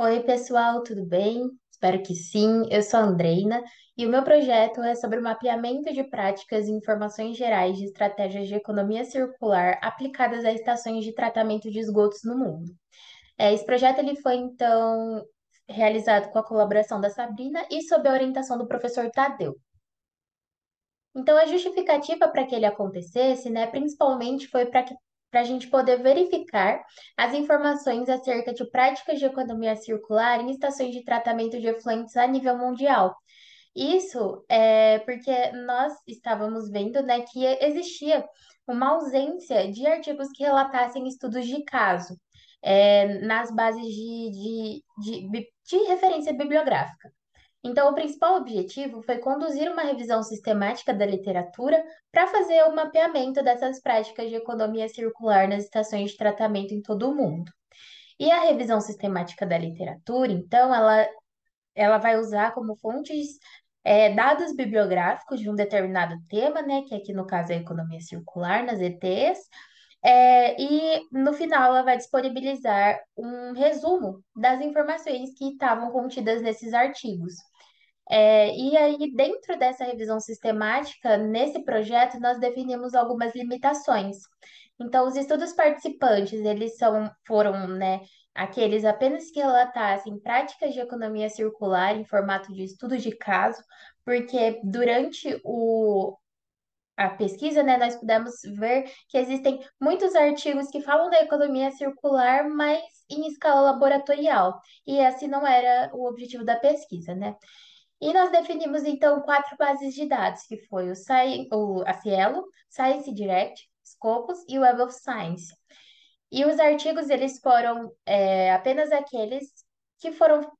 Oi, pessoal, tudo bem? Espero que sim. Eu sou a Andreina e o meu projeto é sobre o mapeamento de práticas e informações gerais de estratégias de economia circular aplicadas a estações de tratamento de esgotos no mundo. É, esse projeto ele foi, então, realizado com a colaboração da Sabrina e sob a orientação do professor Tadeu. Então, a justificativa para que ele acontecesse, né, principalmente foi para que para a gente poder verificar as informações acerca de práticas de economia circular em estações de tratamento de efluentes a nível mundial. Isso é porque nós estávamos vendo né, que existia uma ausência de artigos que relatassem estudos de caso é, nas bases de, de, de, de referência bibliográfica. Então, o principal objetivo foi conduzir uma revisão sistemática da literatura para fazer o mapeamento dessas práticas de economia circular nas estações de tratamento em todo o mundo. E a revisão sistemática da literatura, então, ela, ela vai usar como fontes é, dados bibliográficos de um determinado tema, né, que aqui no caso é a economia circular, nas ETs, é, e no final ela vai disponibilizar um resumo das informações que estavam contidas nesses artigos. É, e aí, dentro dessa revisão sistemática, nesse projeto, nós definimos algumas limitações. Então, os estudos participantes, eles são, foram, né, aqueles apenas que relatassem práticas de economia circular em formato de estudo de caso, porque durante o, a pesquisa, né, nós pudemos ver que existem muitos artigos que falam da economia circular, mas em escala laboratorial. E esse não era o objetivo da pesquisa, né? E nós definimos, então, quatro bases de dados, que foi o, Sci o a Cielo, Science Direct, Scopus e Web of Science. E os artigos, eles foram é, apenas aqueles que foram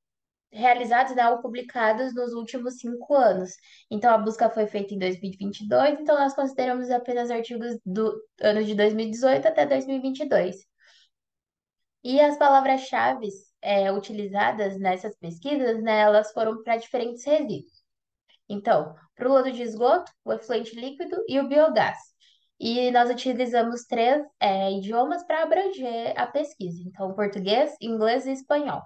realizados né, ou publicados nos últimos cinco anos. Então, a busca foi feita em 2022, então nós consideramos apenas artigos do ano de 2018 até 2022. E as palavras-chave é, utilizadas nessas pesquisas, né, elas foram para diferentes resíduos. Então, para o lodo de esgoto, o efluente líquido e o biogás. E nós utilizamos três é, idiomas para abranger a pesquisa. Então, português, inglês e espanhol.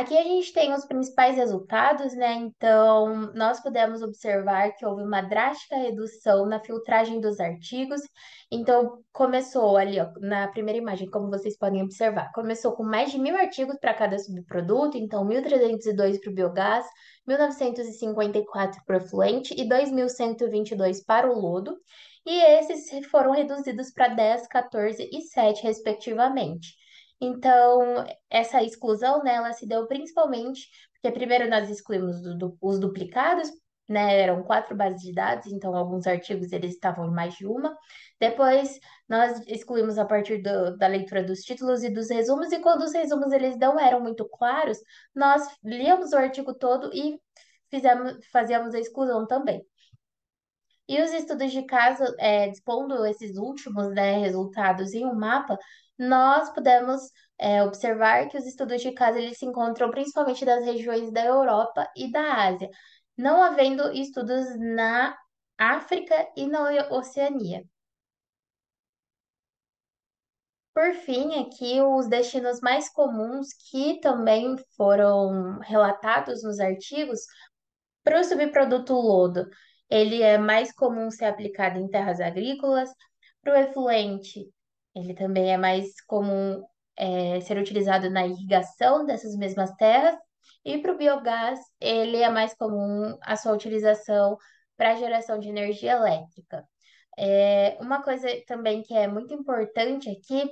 Aqui a gente tem os principais resultados, né? Então, nós pudemos observar que houve uma drástica redução na filtragem dos artigos. Então, começou ali, ó, na primeira imagem, como vocês podem observar, começou com mais de mil artigos para cada subproduto, então 1.302 para o biogás, 1.954 para o fluente e 2.122 para o lodo. E esses foram reduzidos para 10, 14 e 7, respectivamente. Então, essa exclusão, né, ela se deu principalmente porque primeiro nós excluímos do, do, os duplicados, né, eram quatro bases de dados, então alguns artigos eles estavam em mais de uma. Depois nós excluímos a partir do, da leitura dos títulos e dos resumos, e quando os resumos eles não eram muito claros, nós liamos o artigo todo e fizemos, fazíamos a exclusão também. E os estudos de caso, é, dispondo esses últimos né, resultados em um mapa, nós pudemos é, observar que os estudos de caso eles se encontram principalmente das regiões da Europa e da Ásia, não havendo estudos na África e na Oceania. Por fim, aqui os destinos mais comuns que também foram relatados nos artigos para o subproduto lodo. Ele é mais comum ser aplicado em terras agrícolas, para o efluente ele também é mais comum é, ser utilizado na irrigação dessas mesmas terras. E para o biogás, ele é mais comum a sua utilização para geração de energia elétrica. É, uma coisa também que é muito importante aqui,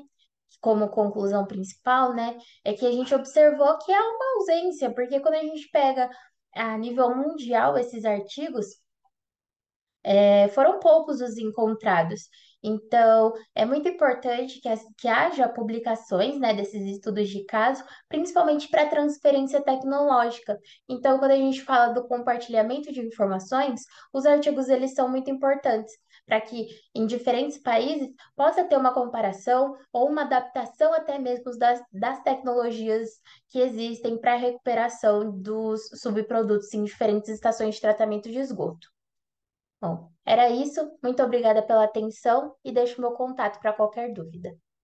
como conclusão principal, né, é que a gente observou que há uma ausência, porque quando a gente pega a nível mundial esses artigos, é, foram poucos os encontrados. Então, é muito importante que, que haja publicações né, desses estudos de caso, principalmente para transferência tecnológica. Então, quando a gente fala do compartilhamento de informações, os artigos eles são muito importantes para que em diferentes países possa ter uma comparação ou uma adaptação até mesmo das, das tecnologias que existem para a recuperação dos subprodutos em diferentes estações de tratamento de esgoto. Bom, era isso. Muito obrigada pela atenção e deixo meu contato para qualquer dúvida.